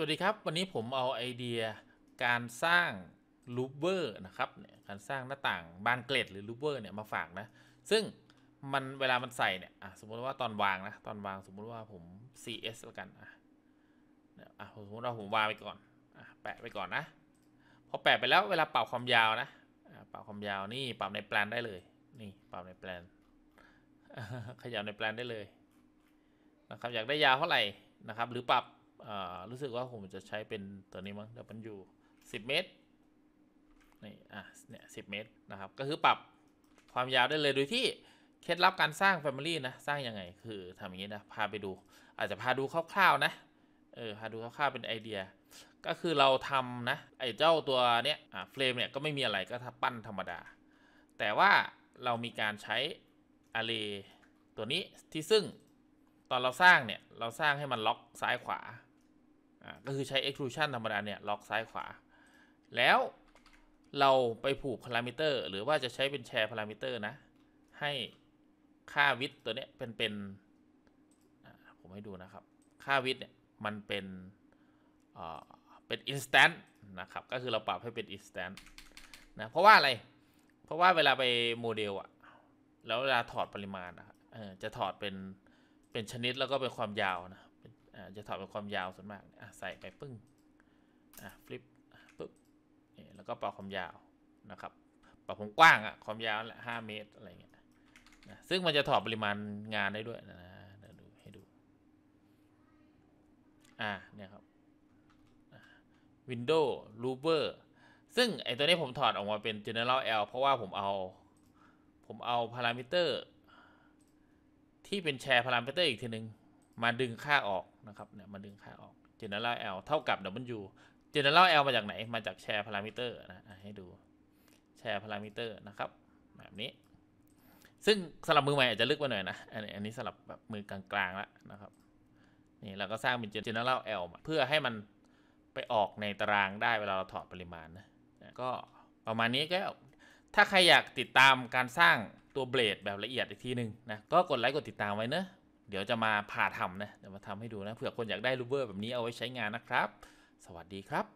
วัสดีครับวันนี้ผมเอาไอเดียการสร้างลูเวอร์นะครับการสร้างหน้าต่างบานเกล็ดหรือลูเวอร์เนี่ยมาฝากนะซึ่งมัน เวลามันใส่เนี่ยสมมติว่าตอนวางนะตอนวางสมมติว่าผม CS แล้วกันอ่ะอ่ะสมมติว่าผมวางไปก่อนอ่ะแปะไปก่อนนะพอแปะไปแล้วเวลาเป่าความยาวนะเป่าความยาวนี่เป่าในแปลนได้เลยนี่เป่าในแปลนขยับในแปลนได้เลยนะครับอยากได้ยาวเท่าไหร่นะครับหรือปรับรู้สึกว่าผมจะใช้เป็นตัวนี้มั้ง W 10 เมตรนี่อ่ะเนี่ย10 เมตรนะครับก็คือปรับความยาวได้เลยโดยที่เคล็ดลับการสร้าง Family นะสร้างยังไง คือทำอย่างนี้นะพาไปดู อาจจะพาดูคร่าวๆนะเออพาดูคร่าวๆเป็นไอเดีย ก็คือเราทำนะไอเจ้าตัวเนี้ยอ่ะเฟรมเนี่ยก็ไม่มีอะไรก็ปั้นธรรมดา แต่ว่าเรามีการใช้อะเรตัวนี้ที่ซึ่งตอนเราสร้างเนี่ยเราสร้างให้มันล็อกซ้ายขวาก็คือใช้ extrusion ธรรมดา เนี่ย ล็อกซ้ายขวา แล้วเราไปผูกพารามิเตอร์หรือว่าจะใช้เป็นแชร์พารามิเตอร์นะ ให้ค่าวิดตัวเนี้ยเป็นเป็น ผมให้ดูนะครับ ค่าวิดเนี่ยมันเป็นเป็น i n s t a n t นะครับ ก็คือเราปรับให้เป็น i n s t a n t นะ เพราะว่าอะไร เพราะว่าเวลาไปโมเดลอะแล้วเวลาถอดปริมาณอะจะถอดเป็น เป็นชนิดแล้วก็เป็นความยาวนะจะถอดเป็นความยาวส่วนมากใส่ไปปึ้งฟลิปปึ๊บแล้วก็ปรับความยาวนะครับปรัาผมกว้างอะความยาวแหละห้าเมตรอะไรเงี้ยนะซึ่งมันจะถอดปริมาณงานได้ด้วยนะเดี๋ยวดูให้ดู อ่าเนี่ยครับ Windows เ u b e r ซึ่งไอตัวนี้ผมถอดออกมาเป็น General L เพราะว่าผมเอาผมเอาพารามิเตอร์ที่เป็นแชร์พารามิเตอร์อีกทีหนึ่งมาดึงค่าออกนะครับเนี่ยมาดึงค่าออก general L เท่ากับ W general L มาจากไหนมาจากแชร์พารามิเตอร์นะให้ดู แชร์พารามิเตอร์นะครับ แบบนี้ ซึ่งสลับมือใหม่อาจจะลึกไปหน่อยนะ อันนี้สำหรสลับแบบ มือกลางๆ แล้วนะครับนี่เราก็สร้างเป็น general L มาเพื่อให้มันไปออกในตารางได้เวลาเราถอดปริมาณนะก็ประมาณนี้ก็ ถ้าใครอยากติดตามการสร้างตัวเบลดแบบละเอียดอีกทีหนึ่งนะก็กดไลค์กดติดตามไว้เนอะเดี๋ยว จะ มาผ่าทำนะ เดี๋ยว มาทำให้ดู นะ เผื่อคน อยากได้รูเบอร์แบบนี้เอาไว้ใช้งานนะครับ สวัสดีครับ